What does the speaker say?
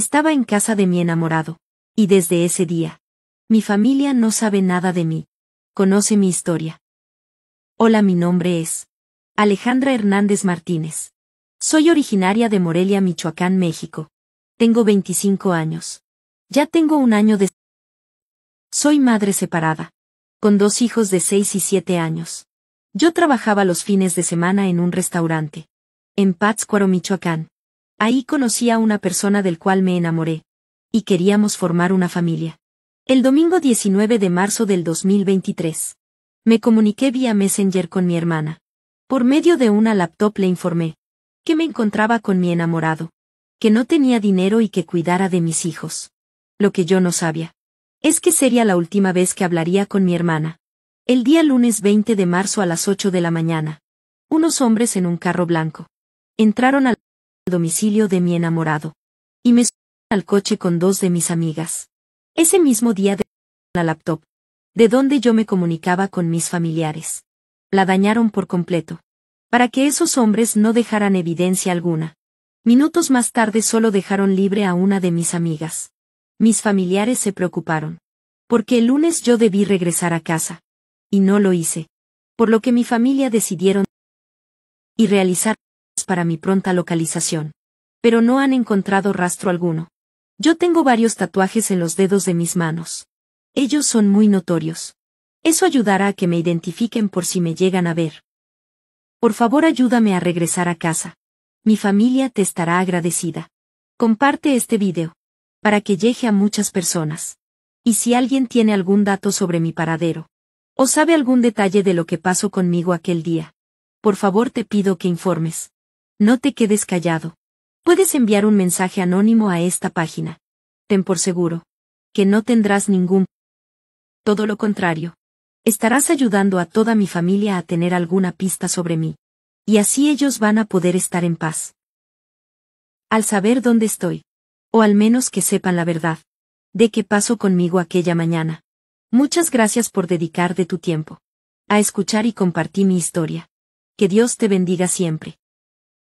Estaba en casa de mi enamorado. Y desde ese día. Mi familia no sabe nada de mí. Conoce mi historia. Hola, mi nombre es. Alejandra Hernández Martínez. Soy originaria de Morelia, Michoacán, México. Tengo 25 años. Ya tengo un año de... Soy madre separada. Con dos hijos de 6 y 7 años. Yo trabajaba los fines de semana en un restaurante. En Pátzcuaro, Michoacán. Ahí conocí a una persona del cual me enamoré. Y queríamos formar una familia. El domingo 19 de marzo del 2023. Me comuniqué vía Messenger con mi hermana. Por medio de una laptop le informé que me encontraba con mi enamorado, que no tenía dinero y que cuidara de mis hijos. Lo que yo no sabía es que sería la última vez que hablaría con mi hermana. El día lunes 20 de marzo a las 8 de la mañana. Unos hombres en un carro blanco entraron al domicilio de mi enamorado. Y me subí al coche con dos de mis amigas. Ese mismo día de la laptop, de donde yo me comunicaba con mis familiares. La dañaron por completo. Para que esos hombres no dejaran evidencia alguna. Minutos más tarde solo dejaron libre a una de mis amigas. Mis familiares se preocuparon. Porque el lunes yo debí regresar a casa. Y no lo hice. Por lo que mi familia decidieron y realizar para mi pronta localización. Pero no han encontrado rastro alguno. Yo tengo varios tatuajes en los dedos de mis manos. Ellos son muy notorios. Eso ayudará a que me identifiquen por si me llegan a ver. Por favor ayúdame a regresar a casa. Mi familia te estará agradecida. Comparte este video. Para que llegue a muchas personas. Y si alguien tiene algún dato sobre mi paradero. O sabe algún detalle de lo que pasó conmigo aquel día. Por favor te pido que informes. No te quedes callado. Puedes enviar un mensaje anónimo a esta página. Ten por seguro. Que no tendrás ningún... Todo lo contrario. Estarás ayudando a toda mi familia a tener alguna pista sobre mí. Y así ellos van a poder estar en paz. Al saber dónde estoy. O al menos que sepan la verdad. De qué pasó conmigo aquella mañana. Muchas gracias por dedicar de tu tiempo. A escuchar y compartir mi historia. Que Dios te bendiga siempre.